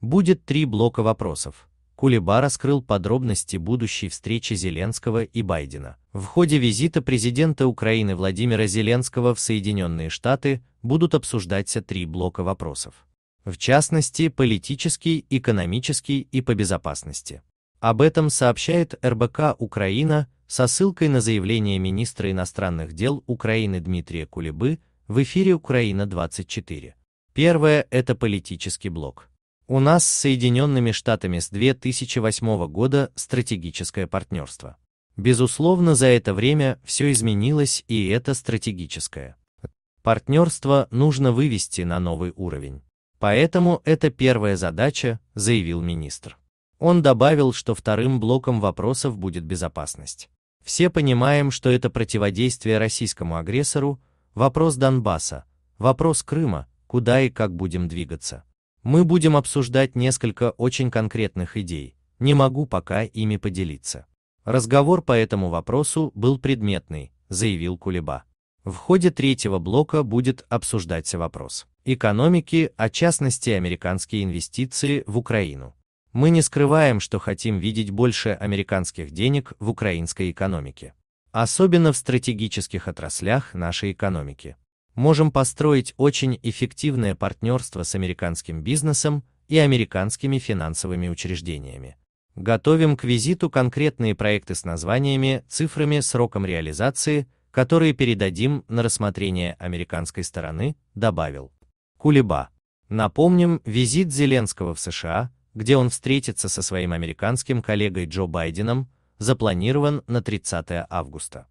Будет три блока вопросов. Кулеба раскрыл подробности будущей встречи Зеленского и Байдена. В ходе визита президента Украины Владимира Зеленского в Соединенные Штаты будут обсуждаться три блока вопросов. В частности, политический, экономический и по безопасности. Об этом сообщает РБК «Украина» со ссылкой на заявление министра иностранных дел Украины Дмитрия Кулебы в эфире «Украина-24». Первое – это политический блок. У нас с Соединенными Штатами с 2008 года стратегическое партнерство. Безусловно, за это время все изменилось и это стратегическое. Партнерство нужно вывести на новый уровень. Поэтому это первая задача, заявил министр. Он добавил, что вторым блоком вопросов будет безопасность. Все понимаем, что это противодействие российскому агрессору, вопрос Донбасса, вопрос Крыма, куда и как будем двигаться. Мы будем обсуждать несколько очень конкретных идей, не могу пока ими поделиться. Разговор по этому вопросу был предметный, заявил Кулеба. В ходе третьего блока будет обсуждаться вопрос экономики, а частности американские инвестиции в Украину. Мы не скрываем, что хотим видеть больше американских денег в украинской экономике. Особенно в стратегических отраслях нашей экономики можем построить очень эффективное партнерство с американским бизнесом и американскими финансовыми учреждениями. Готовим к визиту конкретные проекты с названиями, цифрами, сроком реализации, которые передадим на рассмотрение американской стороны, добавил. Кулеба. Напомним визит Зеленского в США, где он встретится со своим американским коллегой Джо Байденом, запланирован на 30 августа.